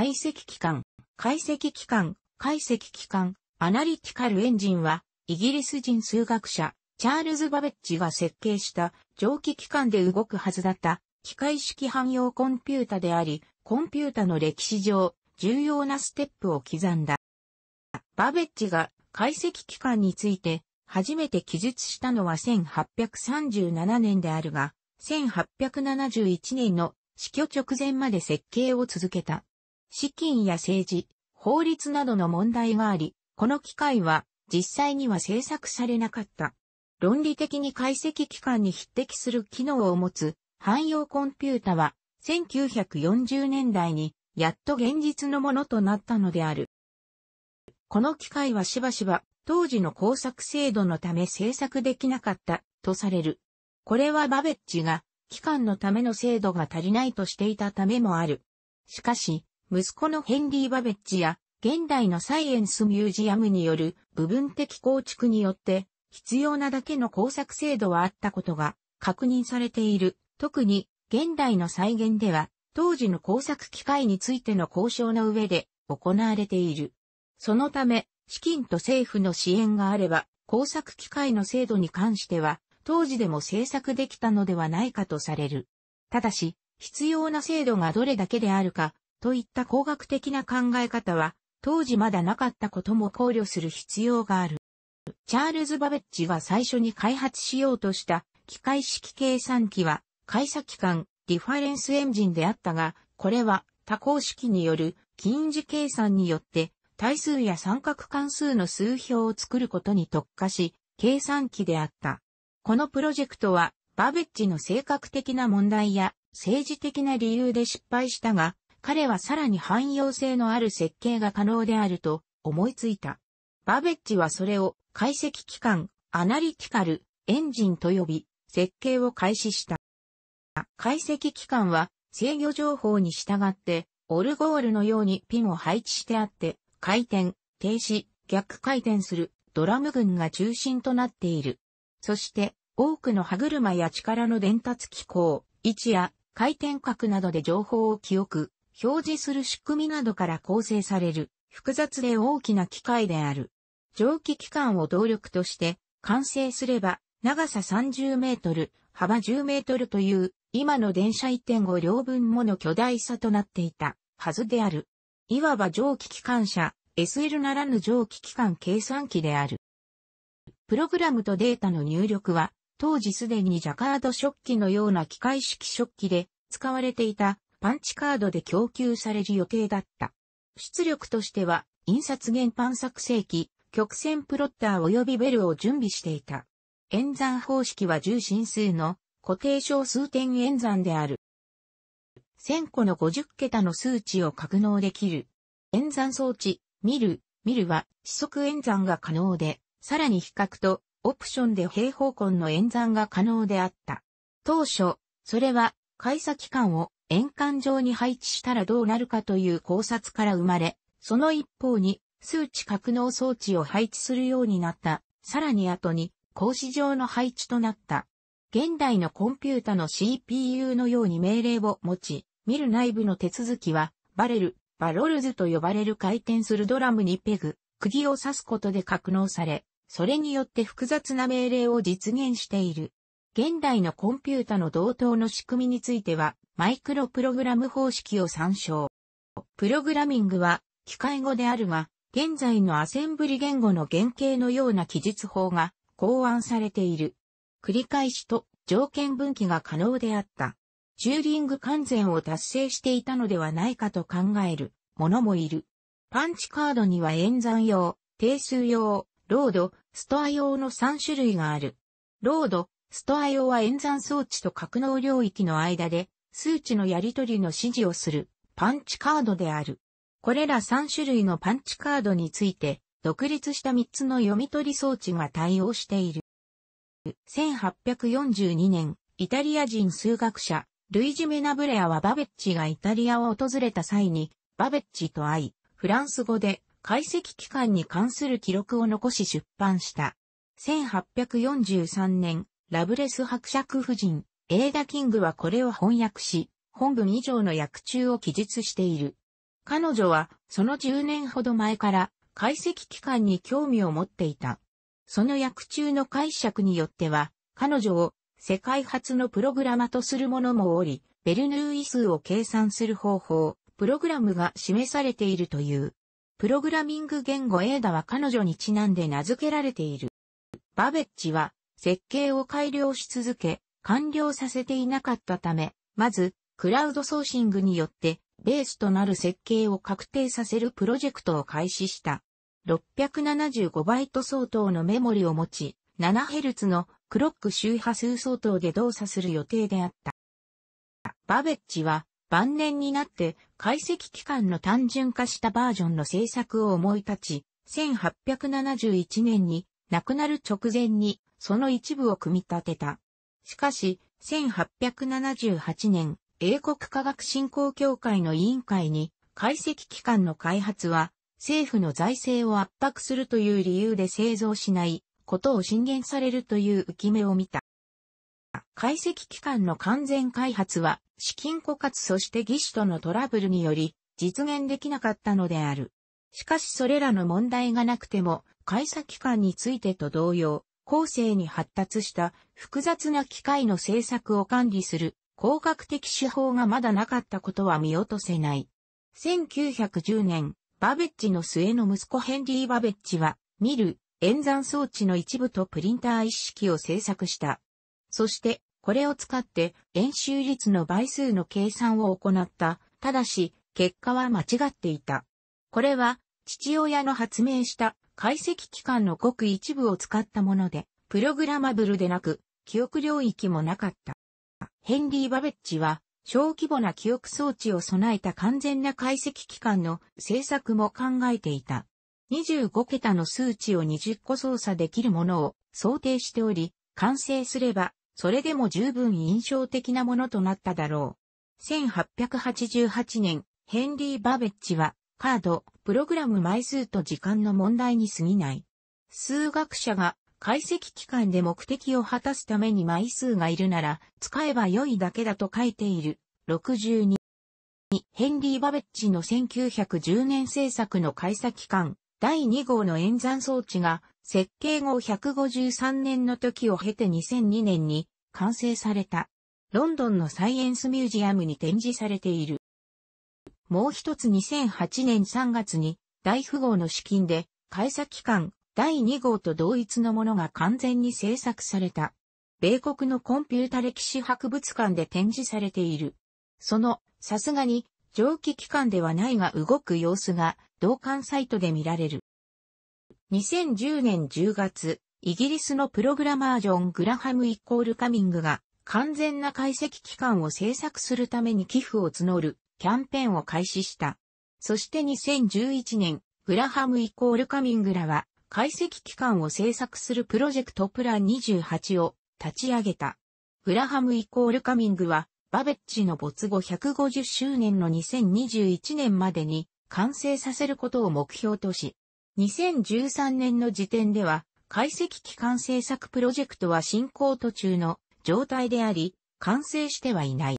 解析機関、解析機関、解析機関、アナリティカルエンジンは、イギリス人数学者、チャールズ・バベッジが設計した蒸気機関で動くはずだった機械式汎用コンピュータであり、コンピュータの歴史上重要なステップを刻んだ。バベッジが解析機関について初めて記述したのは1837年であるが、1871年の死去直前まで設計を続けた。資金や政治、法律などの問題があり、この機械は実際には制作されなかった。論理的に解析機関に匹敵する機能を持つ汎用コンピュータは1940年代にやっと現実のものとなったのである。この機械はしばしば当時の工作制度のため制作できなかったとされる。これはバベッジが機関のための制度が足りないとしていたためもある。しかし、息子のヘンリー・バベッジや、現代のサイエンスミュージアムによる部分的構築によって、必要なだけの工作制度はあったことが確認されている。特に、現代の再現では、当時の工作機械についての交渉の上で行われている。そのため、資金と政府の支援があれば、工作機械の制度に関しては、当時でも制作できたのではないかとされる。ただし、必要な制度がどれだけであるか、といった工学的な考え方は、当時まだなかったことも考慮する必要がある。チャールズ・バベッジが最初に開発しようとした機械式計算機は、開鎖機関、リファレンスエンジンであったが、これは多項式による近似計算によって対数や三角関数の数表を作ることに特化し、計算機であった。このプロジェクトは、バベッジの性格的な問題や政治的な理由で失敗したが、彼はさらに汎用性のある設計が可能であると思いついた。バベッジはそれを解析機関、アナリティカル、エンジンと呼び、設計を開始した。解析機関は制御情報に従って、オルゴールのようにピンを配置してあって、回転、停止、逆回転するドラム群が中心となっている。そして、多くの歯車や力の伝達機構、位置や回転角などで情報を記憶、表示する仕組みなどから構成される複雑で大きな機械である。蒸気機関を動力として完成すれば長さ30メートル、幅10メートルという今の電車1.5両分もの巨大さとなっていたはずである。いわば蒸気機関車 SL ならぬ蒸気機関計算機である。プログラムとデータの入力は当時すでにジャカード食器のような機械式食器で使われていたパンチカードで供給される予定だった。出力としては、印刷原版作成機、曲線プロッター及びベルを準備していた。演算方式は重心数の固定小数点演算である。1000個の50桁の数値を格納できる。演算装置、ミル、ミルは四則演算が可能で、さらに比較とオプションで平方根の演算が可能であった。当初、それは、開鎖期間を円環上に配置したらどうなるかという考察から生まれ、その一方に数値格納装置を配置するようになった、さらに後に格子状の配置となった。現代のコンピュータの CPU のように命令を持ち、見る内部の手続きは、バレル、バロルズと呼ばれる回転するドラムにペグ、釘を刺すことで格納され、それによって複雑な命令を実現している。現代のコンピュータの同等の仕組みについては、マイクロプログラム方式を参照。プログラミングは、機械語であるが、現在のアセンブリ言語の原型のような記述法が考案されている。繰り返しと条件分岐が可能であった。チューリング完全を達成していたのではないかと考える者もいる。パンチカードには演算用、定数用、ロード、ストア用の3種類がある。ロード、ストア用は演算装置と格納領域の間で数値のやり取りの指示をするパンチカードである。これら3種類のパンチカードについて独立した3つの読み取り装置が対応している。1842年、イタリア人数学者、ルイジ・メナブレアはバベッチがイタリアを訪れた際に、バベッチと会い、フランス語で解析機関に関する記録を残し出版した。1843年、ラブレス伯爵夫人、エーダ・キングはこれを翻訳し、本文以上の訳中を記述している。彼女は、その10年ほど前から、解析機関に興味を持っていた。その訳中の解釈によっては、彼女を世界初のプログラマとする者もおり、ベルヌーイ数を計算する方法、プログラムが示されているという。プログラミング言語エーダは彼女にちなんで名付けられている。バベッジは設計を改良し続け、完了させていなかったため、まず、クラウドソーシングによって、ベースとなる設計を確定させるプロジェクトを開始した。675バイト相当のメモリを持ち、7Hz のクロック周波数相当で動作する予定であった。バベッジは晩年になって解析期間の単純化したバージョンの制作を思い立ち、1871年に亡くなる直前にその一部を組み立てた。しかし、1878年、英国科学振興協会の委員会に、解析機関の開発は、政府の財政を圧迫するという理由で製造しないことを進言されるという浮き目を見た。解析機関の完全開発は、資金枯渇そして技師とのトラブルにより、実現できなかったのである。しかしそれらの問題がなくても、会社機関についてと同様、後世に発達した複雑な機械の製作を管理する工学的手法がまだなかったことは見落とせない。1910年、バベッジの末の息子ヘンリー・バベッジは、見る、演算装置の一部とプリンター一式を製作した。そして、これを使って、演習率の倍数の計算を行った。ただし、結果は間違っていた。これは、父親の発明した解析機関のごく一部を使ったもので、プログラマブルでなく、記憶領域もなかった。ヘンリー・バベッジは、小規模な記憶装置を備えた完全な解析機関の製作も考えていた。25桁の数値を20個操作できるものを想定しており、完成すれば、それでも十分印象的なものとなっただろう。1888年、ヘンリー・バベッジは、カード、プログラム枚数と時間の問題に過ぎない。数学者が解析期間で目的を果たすために枚数がいるなら、使えば良いだけだと書いている。62。ヘンリー・バベッジの1910年制作の解析期間、第2号の演算装置が、設計後153年の時を経て2002年に完成された。ロンドンのサイエンスミュージアムに展示されている。もう一つ2008年3月に大富豪の資金で開社機関第2号と同一のものが完全に制作された。米国のコンピュータ歴史博物館で展示されている。その、さすがに、蒸気機関ではないが動く様子が、同館サイトで見られる。2010年10月、イギリスのプログラマージョン・グラハム・イコール・カミングが、完全な解析機関を制作するために寄付を募るキャンペーンを開始した。そして2011年、グラハムイコールカミングらは、解析機関を制作するプロジェクトプラン28を立ち上げた。グラハムイコールカミングは、バベッジの没後150周年の2021年までに完成させることを目標とし、2013年の時点では、解析機関制作プロジェクトは進行途中の状態であり、完成してはいない。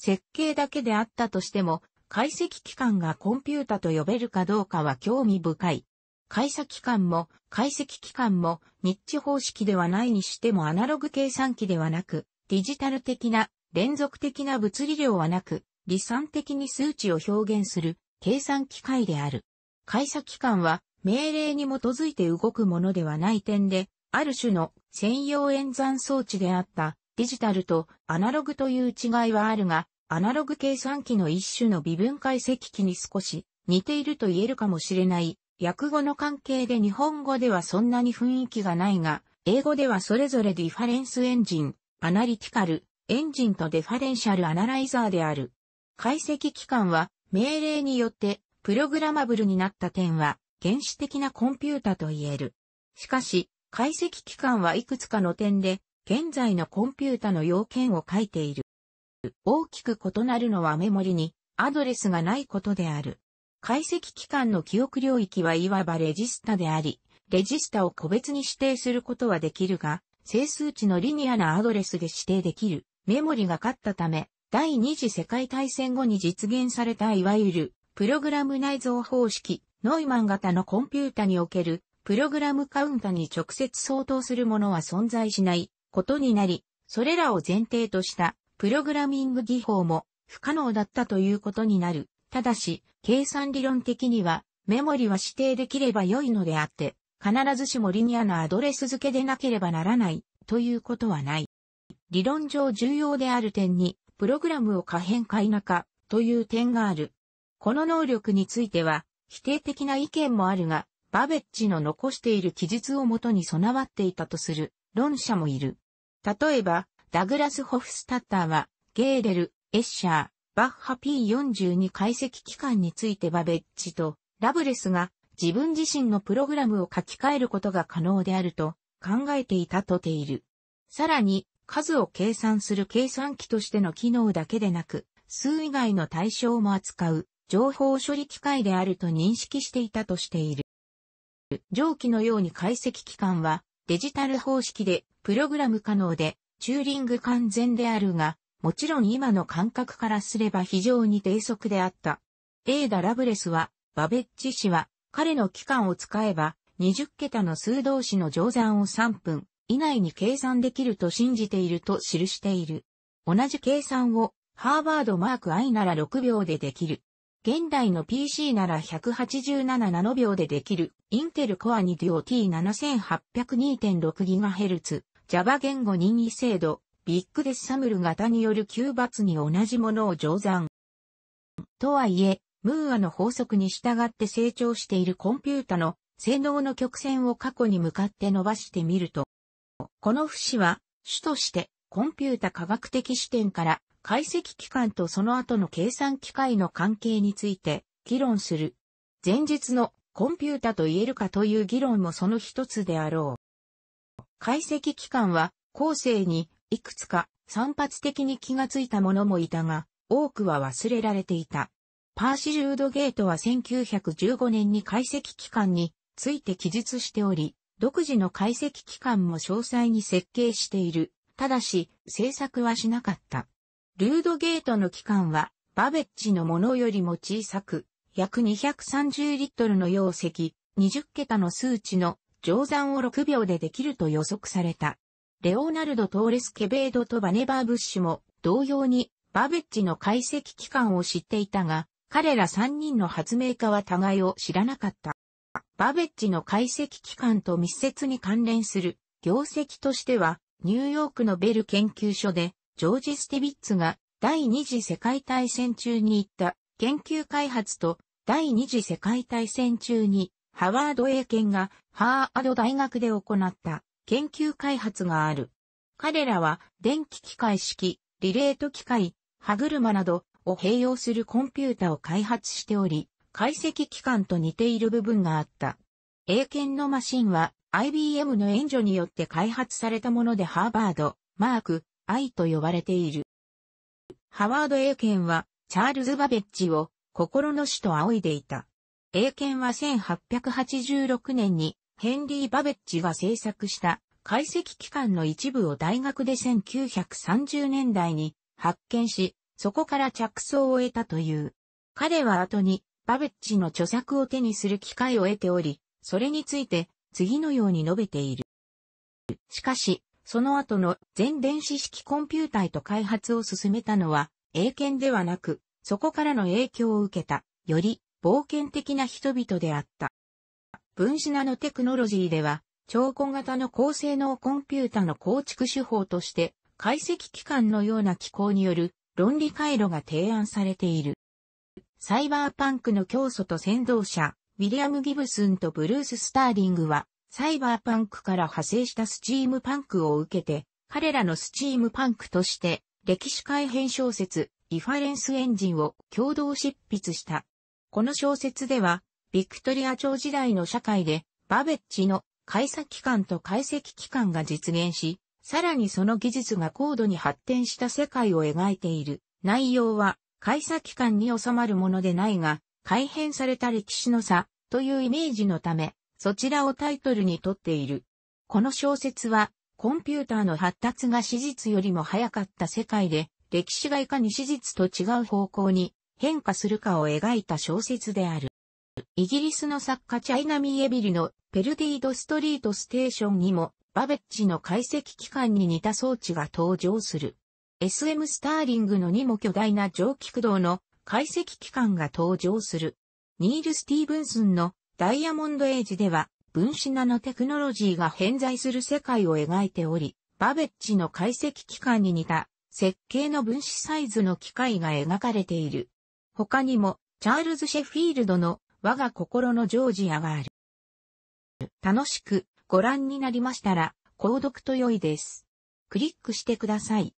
設計だけであったとしても、解析機関がコンピュータと呼べるかどうかは興味深い。解析機関も解析機関も日地方式ではないにしてもアナログ計算機ではなく、ディジタル的な連続的な物理量はなく、理算的に数値を表現する計算機械である。解析機関は命令に基づいて動くものではない点で、ある種の専用演算装置であったデジタルとアナログという違いはあるが、アナログ計算機の一種の微分解析機に少し似ていると言えるかもしれない。訳語の関係で日本語ではそんなに雰囲気がないが、英語ではそれぞれディファレンスエンジン、アナリティカル、エンジンとデファレンシャルアナライザーである。解析機関は命令によってプログラマブルになった点は原始的なコンピュータと言える。しかし、解析機関はいくつかの点で現在のコンピュータの要件を書いている。大きく異なるのはメモリにアドレスがないことである。解析機関の記憶領域はいわばレジスタであり、レジスタを個別に指定することはできるが、整数値のリニアなアドレスで指定できるメモリが勝ったため、第二次世界大戦後に実現されたいわゆるプログラム内蔵方式、ノイマン型のコンピュータにおけるプログラムカウンタに直接相当するものは存在しないことになり、それらを前提としたプログラミング技法も不可能だったということになる。ただし、計算理論的にはメモリは指定できれば良いのであって、必ずしもリニアなアドレス付けでなければならないということはない。理論上重要である点に、プログラムを可変解否かという点がある。この能力については、否定的な意見もあるが、バベッジの残している記述をもとに備わっていたとする論者もいる。例えば、ダグラス・ホフスタッターは、ゲーデル、エッシャー、バッハ P42 解析機関についてバベッジとラブレスが自分自身のプログラムを書き換えることが可能であると考えていたとている。さらに、数を計算する計算機としての機能だけでなく、数以外の対象も扱う情報処理機械であると認識していたとしている。上記のように解析機関はデジタル方式でプログラム可能で、チューリング完全であるが、もちろん今の感覚からすれば非常に低速であった。エーダ・ラブレスは、バベッチ氏は、彼の期間を使えば、20桁の数同士の乗算を3分以内に計算できると信じていると記している。同じ計算を、ハーバード・マーク・アイなら6秒でできる。現代の PC なら187ナノ秒でできる、インテルコア2デュオ T7802.6GHz、Java 言語任意精度、ビッグデッサムル型による9罰に同じものを乗算。とはいえ、ムーアの法則に従って成長しているコンピュータの性能の曲線を過去に向かって伸ばしてみると、この節は主としてコンピュータ科学的視点から解析期間とその後の計算機械の関係について議論する。前述のコンピュータと言えるかという議論もその一つであろう。解析期間は後世にいくつか散発的に気がついたものもいたが、多くは忘れられていた。パーシルードゲートは1915年に解析期間について記述しており、独自の解析期間も詳細に設計している。ただし、制作はしなかった。ルードゲートの期間は、バベッジのものよりも小さく、約230リットルの容積、20桁の数値の乗算を6秒でできると予測された。レオナルド・トーレス・ケベードとバネバー・ブッシュも同様にバベッジの解析期間を知っていたが、彼ら3人の発明家は互いを知らなかった。バベッジの解析期間と密接に関連する業績としては、ニューヨークのベル研究所でジョージ・ステビッツが第二次世界大戦中に行った研究開発と第二次世界大戦中にハワード・英検がハーアド大学で行った研究開発がある。彼らは電気機械式、リレート機械、歯車などを併用するコンピュータを開発しており、解析機関と似ている部分があった。英検のマシンは IBM の援助によって開発されたものでハーバード、マーク、愛と呼ばれている。ハワード・エーケンは、チャールズ・バベッジを、心の師と仰いでいた。英検は1886年にヘンリー・バベッジが制作した解析機関の一部を大学で1930年代に発見し、そこから着想を得たという。彼は後にバベッジの著作を手にする機会を得ており、それについて次のように述べている。しかし、その後の全電子式コンピュータイと開発を進めたのは、英検ではなく、そこからの影響を受けた、より冒険的な人々であった。分子ナノテクノロジーでは、超高型の高性能コンピュータの構築手法として、解析機関のような機構による論理回路が提案されている。サイバーパンクの教祖と先導者、ウィリアム・ギブスンとブルース・スターリングは、サイバーパンクから派生したスチームパンクを受けて、彼らのスチームパンクとして、歴史改変小説、リファレンスエンジンを共同執筆した。この小説では、ビクトリア朝時代の社会で、バベッジの解析機関と解析機関が実現し、さらにその技術が高度に発展した世界を描いている。内容は、解析機関に収まるものでないが、改変された歴史の差というイメージのため、そちらをタイトルにとっている。この小説は、コンピューターの発達が史実よりも早かった世界で、歴史がいかに史実と違う方向に変化するかを描いた小説である。イギリスの作家チャイナミエビルのペルディードストリートステーションにもバベッジの解析機関に似た装置が登場する。SM スターリングのにも巨大な蒸気駆動の解析機関が登場する。ニール・スティーブンスンのダイヤモンドエイジでは、分子ナノテクノロジーが偏在する世界を描いており、バベッジの解析機関に似た設計の分子サイズの機械が描かれている。他にも、チャールズ・シェフィールドの我が心のジョージアがある。楽しくご覧になりましたら、購読と良いです。クリックしてください。